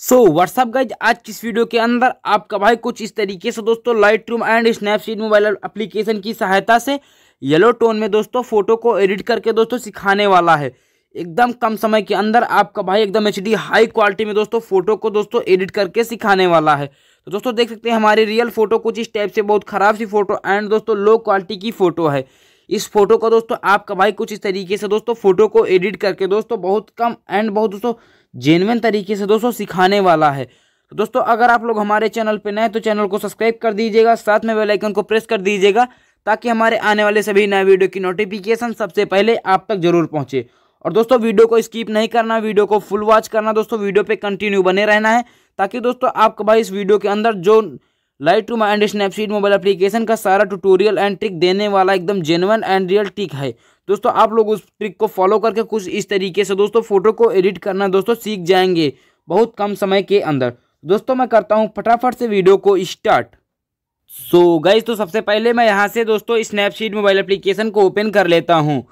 so what's up guys आज किस video के अंदर आपका भाई कुछ इस तरीके से दोस्तों Lightroom and Snapseed mobile application की सहायता से येलो टोन में दोस्तों फोटो को एडिट करके दोस्तों सिखाने वाला है एकदम कम समय के अंदर आपका भाई एकदम एच हाई क्वालिटी में दोस्तों फोटो को दोस्तों एडिट करके सिखाने वाला है तो दोस्तों देख सकते हैं हमारी रियल फोटो कुछ इस टाइप से बहुत खराब सी फोटो एंड दोस्तों लो क्वालिटी की फोटो है इस फोटो को दोस्तों आपका भाई कुछ इस तरीके से दोस्तों फोटो को एडिट करके दोस्तों बहुत कम एंड बहुत दोस्तों जेनवन तरीके से दोस्तों सिखाने वाला है तो दोस्तों अगर आप लोग हमारे चैनल पर नए तो चैनल को सब्सक्राइब कर दीजिएगा साथ में बेलाइकन को प्रेस कर दीजिएगा ताकि हमारे आने वाले सभी नए वीडियो की नोटिफिकेशन सबसे पहले आप तक जरूर पहुंचे और दोस्तों वीडियो को स्किप नहीं करना वीडियो को फुल वॉच करना दोस्तों वीडियो पे कंटिन्यू बने रहना है ताकि दोस्तों आपका भाई इस वीडियो के अंदर जो Lightroom and Snapseed mobile application का सारा ट्यूटोरियल एंड ट्रिक देने वाला एकदम जेनवन एंड रियल ट्रिक है दोस्तों आप लोग उस ट्रिक को फॉलो करके कुछ इस तरीके से दोस्तों फोटो को एडिट करना दोस्तों सीख जाएंगे बहुत कम समय के अंदर दोस्तों मैं करता हूँ फटाफट से वीडियो को स्टार्ट सो so, गाइज तो सबसे पहले मैं यहाँ से दोस्तों स्नैपसीड मोबाइल एप्लीकेशन को ओपन कर लेता हूँ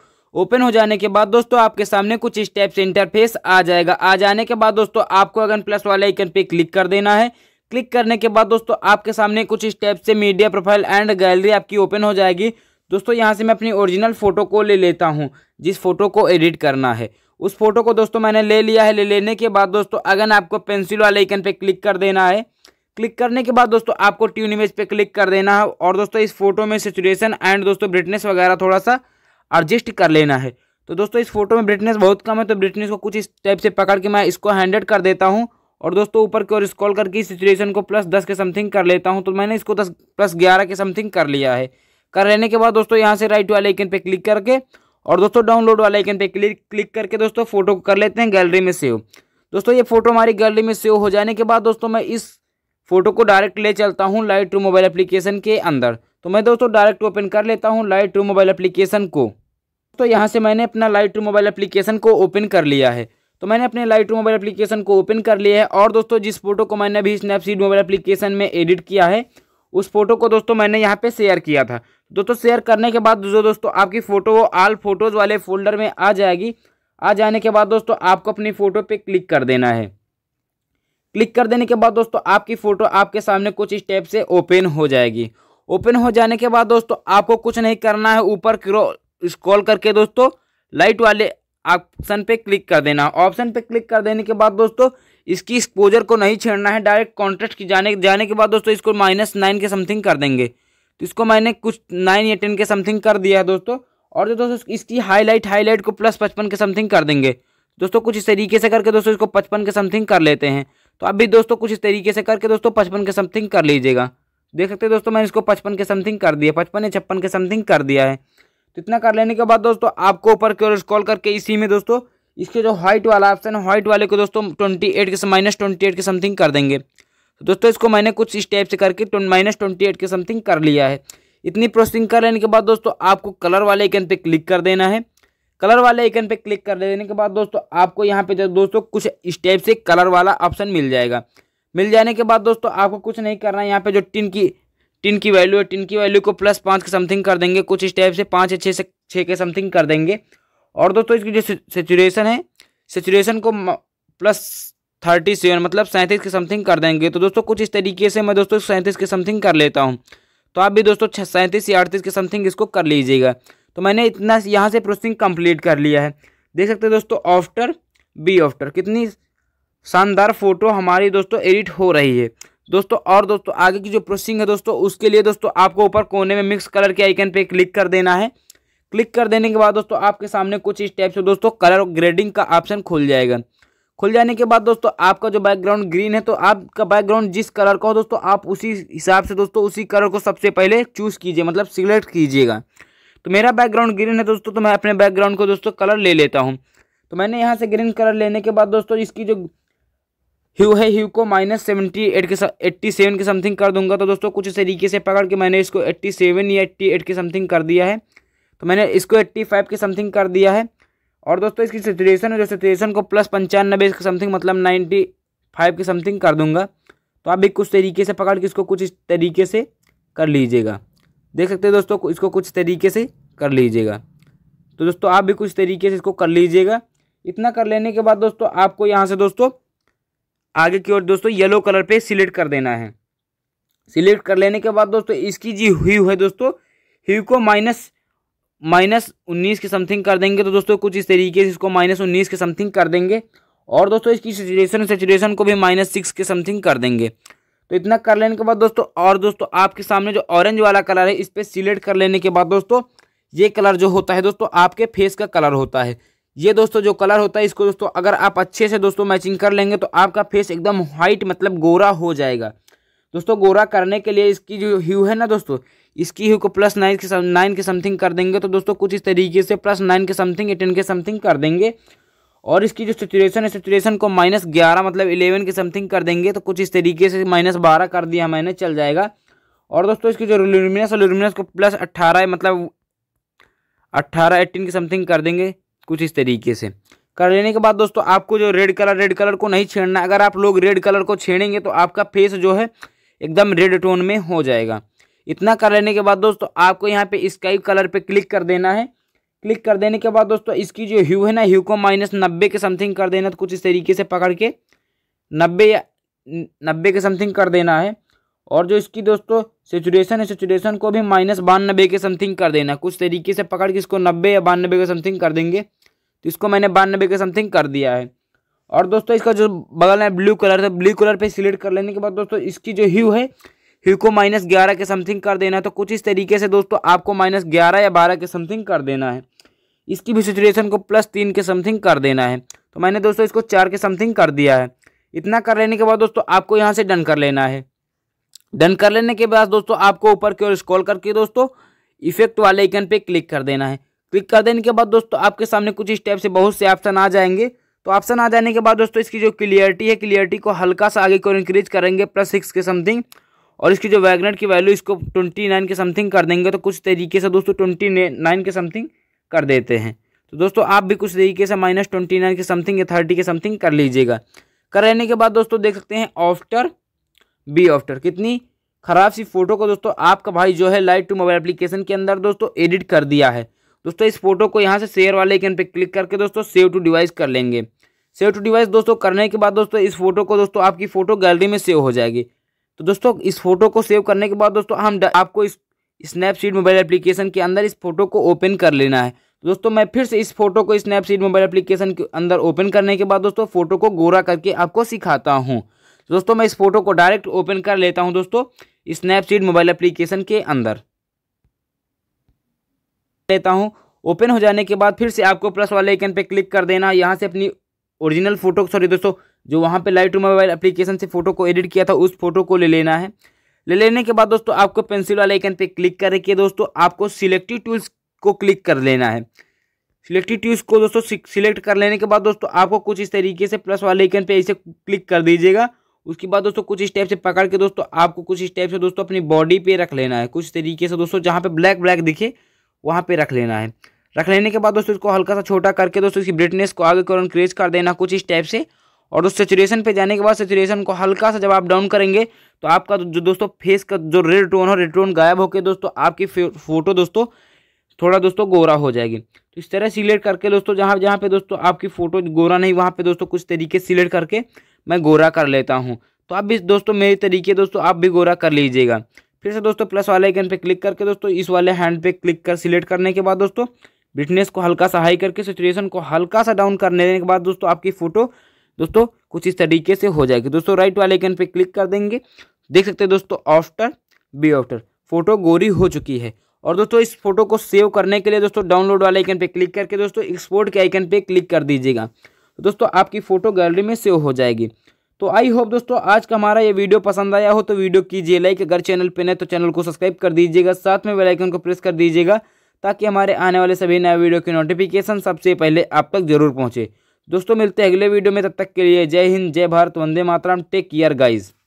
ओपन हो जाने के बाद दोस्तों आपके सामने कुछ स्टेप्स इंटरफेस आ जाएगा आ जाने के बाद दोस्तों आपको अगर प्लस वाले आइकन पे क्लिक कर देना है क्लिक करने के बाद दोस्तों आपके सामने कुछ स्टेप से मीडिया प्रोफाइल एंड गैलरी आपकी ओपन हो जाएगी दोस्तों यहाँ से मैं अपनी ओरिजिनल फ़ोटो को ले लेता हूँ जिस फोटो को एडिट करना है उस फोटो को दोस्तों मैंने ले लिया है ले लेने के बाद दोस्तों अगर आपको पेंसिल वाले आइकन पे क्लिक कर देना है क्लिक करने के बाद दोस्तों आपको ट्यून इमेज पे क्लिक कर देना है और दोस्तों इस फोटो में सिचुएशन एंड दोस्तों ब्रिटनेस वगैरह थोड़ा सा एडजस्ट कर लेना है तो दोस्तों इस फोटो में ब्रिटनेस बहुत कम है तो ब्रिटनेस को कुछ इस टाइप से पकड़ के मैं इसको हैंडेड कर देता हूँ और दोस्तों ऊपर की ओर स्कॉल करके इस सिचुएशन को प्लस दस के समथिंग कर लेता हूँ तो मैंने इसको दस प्लस ग्यारह के समथिंग कर लिया है कर लेने के बाद दोस्तों यहाँ से राइट वाले आइकन पे क्लिक करके और दोस्तों डाउनलोड वाले आइकन पे क्लिक क्लिक करके दोस्तों फोटो को कर लेते हैं गैलरी में सेव दोस्तों ये फोटो हमारी गैलरी में सेव हो जाने के बाद दोस्तों मैं इस फोटो को डायरेक्ट ले चलता हूँ लाइट टू मोबाइल एप्लीकेशन के अंदर तो मैं दोस्तों डायरेक्ट ओपन कर लेता हूँ लाइट टू मोबाइल एप्लीकेशन को तो यहाँ से मैंने अपना लाइट टू मोबाइल एप्लीकेशन को ओपन कर लिया है तो मैंने अपने लाइट मोबाइल एप्लीकेशन को ओपन कर लिया है और दोस्तों जिस फोटो को मैंने अभी स्नैपसीड मोबाइल एप्लीकेशन में एडिट किया है उस फोटो को दोस्तों मैंने यहाँ पे शेयर किया था दोस्तों शेयर करने के बाद जो दोस्तों आपकी फ़ोटो वो आल फोटोज़ वाले फोल्डर में आ जाएगी आ जाने के बाद दोस्तों आपको अपनी फ़ोटो पे क्लिक कर देना है क्लिक कर देने के बाद दोस्तों आपकी फ़ोटो आपके सामने कुछ स्टेप से ओपन हो जाएगी ओपन हो जाने के बाद दोस्तों आपको कुछ नहीं करना है ऊपर स्क्रॉल करके दोस्तों लाइट वाले ऑप्शन पे क्लिक कर देना ऑप्शन पे क्लिक कर देने के बाद दोस्तों इसकी एक्सपोजर को नहीं छेड़ना है डायरेक्ट कॉन्ट्रैक्ट की जाने जाने के बाद दोस्तों इसको माइनस नाइन के समथिंग कर देंगे तो इसको मैंने कुछ नाइन या टेन के समथिंग कर दिया है दोस्तों और जो दोस्तों इसकी हाईलाइट हाईलाइट को प्लस पचपन के समथिंग कर देंगे दोस्तों कुछ इस तरीके से करके दोस्तों इसको पचपन के समथिंग कर लेते हैं तो अभी दोस्तों कुछ इस तरीके से करके दोस्तों पचपन के समथिंग कर लीजिएगा देख सकते हैं दोस्तों मैंने इसको पचपन के समथिंग कर दिया पचपन या छप्पन के समथिंग कर दिया है तो इतना कर लेने के बाद दोस्तों आपको ऊपर की ओर स्क्रॉल करके इसी में दोस्तों इसके जो हाइट वाला ऑप्शन है हाइट वाले को दोस्तों ट्वेंटी एट के माइनस ट्वेंटी एट के समथिंग कर देंगे तो दोस्तों इसको मैंने कुछ स्टेप से करके माइनस ट्वेंटी एट के समथिंग कर लिया है इतनी प्रोसेसिंग कर लेने के बाद दोस्तों आपको कलर वाले आइकन पर क्लिक कर देना है कलर वाले आइकन पर क्लिक कर देने के बाद दोस्तों आपको यहाँ पे दोस्तों कुछ स्टेप से कलर वाला ऑप्शन मिल जाएगा मिल जाने के बाद दोस्तों आपको कुछ नहीं करना है यहाँ पे जो टिन की टिन की वैल्यू है टिन की वैल्यू को प्लस पाँच के समथिंग कर देंगे कुछ इस टाइप से पाँच या छः से छः के समथिंग कर देंगे और दोस्तों इसकी जो सेचुरेशन है सेचुरेशन को प्लस थर्टी सेवन मतलब सैंतीस के समथिंग कर देंगे तो दोस्तों कुछ इस तरीके से मैं दोस्तों सैंतीस के समथिंग कर लेता हूँ तो आप भी दोस्तों सैंतीस या अड़तीस के समथिंग इसको कर लीजिएगा तो मैंने इतना यहाँ से प्रोसेसिंग कंप्लीट कर लिया है देख सकते हैं दोस्तों ऑफ्टर बी ऑफ्टर कितनी शानदार फ़ोटो हमारी दोस्तों एडिट हो रही है दोस्तों और दोस्तों आगे की जो प्रोसेसिंग है दोस्तों उसके लिए दोस्तों आपको ऊपर कोने में मिक्स कलर के आइकन पे क्लिक कर देना है क्लिक कर देने के बाद दोस्तों आपके सामने कुछ स्टेप्स दोस्तों कलर ग्रेडिंग का ऑप्शन खुल जाएगा खुल जाने के बाद दोस्तों आपका जो बैकग्राउंड ग्रीन है तो आपका बैकग्राउंड जिस कलर का हो दोस्तों आप उसी हिसाब से दोस्तों उसी कलर को सबसे पहले चूज़ कीजिए मतलब सिलेक्ट कीजिएगा तो मेरा बैकग्राउंड ग्रीन है दोस्तों तो मैं अपने बैकग्राउंड को दोस्तों कलर ले लेता हूँ तो मैंने यहाँ से ग्रीन कलर लेने के बाद दोस्तों इसकी जो ह्यू है ह्यू को माइनस सेवेंटी एट के एट्टी सेवन के समथिंग कर दूंगा तो दोस्तों कुछ इस तरीके से पकड़ के मैंने इसको एट्टी सेवन या एट्टी एट के समथिंग कर दिया है तो मैंने इसको एट्टी फाइव के समथिंग कर दिया है और दोस्तों इसकी सिचुएसन है जो सिचुएसन को प्लस पंचानबे के समथिंग मतलब नाइन्टी फाइव के समथिंग कर दूंगा तो आप भी कुछ तरीके से पकड़ के इसको कुछ इस तरीके से कर लीजिएगा देख सकते हैं दोस्तों इसको कुछ तरीके से कर लीजिएगा तो दोस्तों आप भी कुछ तरीके से इसको कर लीजिएगा इतना कर लेने के बाद दोस्तों आपको यहाँ से दोस्तों आगे की ओर दोस्तों येलो कलर पे सिलेक्ट कर देना है सिलेक्ट कर लेने के बाद दोस्तों इसकी जी ह्यू है दोस्तों ह्यू को माइनस माइनस उन्नीस के समथिंग कर देंगे तो दोस्तों कुछ इस तरीके से इसको माइनस उन्नीस के समथिंग कर देंगे और दोस्तों इसकी सिचुएशन सिचुएशन को भी माइनस सिक्स के समथिंग कर देंगे तो इतना कर लेने के बाद दोस्तों और दोस्तों आपके सामने जो ऑरेंज वाला कलर है इस पर सिलेक्ट कर लेने के बाद दोस्तों ये कलर जो होता है दोस्तों आपके फेस का कलर होता है ये दोस्तों जो कलर होता है इसको दोस्तों अगर आप अच्छे से दोस्तों मैचिंग कर लेंगे तो आपका फेस एकदम व्हाइट मतलब गोरा हो जाएगा दोस्तों गोरा करने के लिए इसकी जो ह्यू है ना दोस्तों इसकी ह्यू को प्लस नाइन के नाइन के समथिंग कर देंगे तो दोस्तों कुछ इस तरीके से प्लस नाइन के समथिंग या टेन के समथिंग कर देंगे और इसकी जो सिचुएशन है सिचुएशन को माइनस ग्यारह मतलब इलेवन के समथिंग कर देंगे तो कुछ इस तरीके से माइनस बारह कर दिया मैंने चल जाएगा और दोस्तों इसकी जो लुमिनस और लुमिनस को प्लस अट्ठारह मतलब अट्ठारह एट्टीन के समथिंग कर देंगे कुछ इस तरीके से कर लेने के बाद दोस्तों आपको जो रेड कलर रेड कलर को नहीं छेड़ना अगर आप लोग रेड कलर को छेड़ेंगे तो आपका फेस जो है एकदम रेड टोन में हो जाएगा इतना कर लेने के बाद दोस्तों आपको यहाँ पे स्काई कलर पे क्लिक कर देना है क्लिक कर देने के बाद दोस्तों इसकी जो ह्यू है ना ह्यू को माइनस नब्बे के समथिंग कर देना तो कुछ इस तरीके से पकड़ के नब्बे या नब्बे के समथिंग कर देना है और जो इसकी दोस्तों सेचुरेशन है सेचुरेशन को भी माइनस बानबे के समथिंग कर देना कुछ तरीके से पकड़ के इसको नब्बे या बानबे के समथिंग कर देंगे तो इसको मैंने बानबे के समथिंग कर दिया है और दोस्तों इसका जो बगल है ब्लू कलर है तो ब्लू कलर पे सिलेक्ट कर लेने के बाद दोस्तों इसकी जो ह्यू है ह्यू को माइनस ग्यारह के समथिंग कर देना है तो कुछ इस तरीके से दोस्तों आपको माइनस ग्यारह या बारह के समथिंग कर देना है इसकी भी सिचुएशन को प्लस तीन के समथिंग कर देना है तो मैंने दोस्तों इसको चार के समथिंग कर दिया है इतना कर लेने के बाद दोस्तों आपको यहाँ से डन कर लेना है डन कर लेने के बाद दोस्तों आपको ऊपर की ओर स्क्रॉल करके दोस्तों इफेक्ट वाले आइकन पे क्लिक कर देना है क्लिक कर देने के बाद दोस्तों आपके सामने कुछ स्टेप से बहुत से ऑप्शन आ जाएंगे तो ऑप्शन आ जाने के बाद दोस्तों इसकी जो क्लियरिटी है क्लियरिटी को हल्का सा आगे को इंक्रीज करेंगे प्लस सिक्स के समथिंग और इसकी जो वैगनेट की वैल्यू इसको ट्वेंटी नाइन के समथिंग कर देंगे तो कुछ तरीके से दोस्तों ट्वेंटी नाइन के समथिंग कर देते हैं तो दोस्तों आप भी कुछ तरीके से माइनस ट्वेंटी नाइन के समथिंग या थर्टी के समथिंग कर लीजिएगा कर लेने के बाद दोस्तों देख सकते हैं ऑफ्टर बी ऑफ्टर कितनी खराब सी फोटो को दोस्तों आपका भाई जो है लाइट टू मोबाइल एप्लीकेशन के अंदर दोस्तों एडिट कर दिया है दोस्तों इस फोटो को यहाँ से शेयर वाले आइकन पे क्लिक करके दोस्तों सेव टू डिवाइस कर लेंगे सेव टू डिवाइस दोस्तों करने के बाद दोस्तों इस फोटो को दोस्तों आपकी फोटो गैलरी में सेव हो जाएगी तो दोस्तों इस फोटो को सेव करने के बाद दोस्तों हम आपको इस स्नैपसीड मोबाइल एप्लीकेशन के अंदर इस फोटो को ओपन कर लेना है तो दोस्तों मैं फिर से इस फोटो को स्नैपसीड मोबाइल एप्लीकेशन के अंदर ओपन करने के बाद दोस्तों फोटो को गोरा करके आपको सिखाता हूँ दोस्तों मैं इस फोटो को डायरेक्ट ओपन कर लेता हूँ दोस्तों स्नैपसीड मोबाइल एप्लीकेशन के अंदर लेता हूँ ओपन हो जाने के बाद फिर से आपको प्लस वाले आइकन पे क्लिक कर देना यहाँ से अपनी ओरिजिनल फोटो सॉरी दोस्तों जो वहाँ पे लाइट मोबाइल एप्लीकेशन से फोटो को एडिट किया था उस फोटो को ले लेना है ले लेने के बाद दोस्तों आपको पेंसिल वाले आइकन पे क्लिक करके दोस्तों आपको सिलेक्टिव टूल्स को क्लिक कर लेना है सिलेक्टिव टूल्स को दोस्तों सिलेक्ट कर लेने के बाद दोस्तों आपको कुछ इस तरीके से प्लस वाले आइकन पे ऐसे क्लिक कर दीजिएगा उसके बाद दोस्तों कुछ इस टाइप से पकड़ के दोस्तों आपको कुछ इस टाइप से दोस्तों अपनी बॉडी पे रख लेना है कुछ तरीके से दोस्तों जहाँ पे ब्लैक ब्लैक दिखे वहाँ पे रख लेना है रख लेने के बाद दोस्तों इसको हल्का सा छोटा करके दोस्तों इसकी ब्रिटनेस को आगे और ओर इंक्रीज कर देना कुछ इस टाइप से और उस सेचुरेशन पे जाने के बाद सेचुरेशन को हल्का सा जब आप डाउन करेंगे तो आपका जो दोस्तों फेस का जो रेड टोन हो रेड टोन गायब होकर दोस्तों आपकी फोटो दोस्तों थोड़ा दोस्तों गोरा हो जाएगी तो इस तरह सिलेक्ट करके दोस्तों जहाँ जहाँ पे दोस्तों आपकी फ़ोटो गोरा नहीं वहाँ पे दोस्तों कुछ तरीके सिलेक्ट करके मैं गोरा कर लेता हूँ तो आप भी दोस्तों मेरे तरीके दोस्तों आप भी गोरा कर लीजिएगा फिर से दोस्तों प्लस वाले आइकन पे क्लिक करके दोस्तों इस वाले हैंड पे क्लिक कर सिलेक्ट करने के बाद दोस्तों ब्रिटनेस को हल्का सा हाई करके सिचुएशन को हल्का सा डाउन करने के बाद दोस्तों आपकी फ़ोटो दोस्तों कुछ इस तरीके से हो जाएगी दोस्तों राइट वाले आइकन पे क्लिक कर देंगे देख सकते हैं दोस्तों आफ्टर बी आफ्टर फ़ोटो गोरी हो चुकी है और दोस्तों इस फोटो को सेव करने के लिए दोस्तों डाउनलोड वाले आइकन पे क्लिक करके दोस्तों एक्सपोर्ट के आइकन पे क्लिक कर दीजिएगा तो दोस्तों आपकी फ़ोटो गैलरी में सेव हो जाएगी तो आई होप दोस्तों आज का हमारा ये वीडियो पसंद आया हो तो वीडियो कीजिए लाइक अगर चैनल पे नए तो चैनल को सब्सक्राइब कर दीजिएगा साथ में बेल आइकन को प्रेस कर दीजिएगा ताकि हमारे आने वाले सभी नए वीडियो की नोटिफिकेशन सबसे पहले आप तक जरूर पहुँचे दोस्तों मिलते हैं अगले वीडियो में तब तक के लिए जय हिंद जय Bharat Vande Mataram take care guys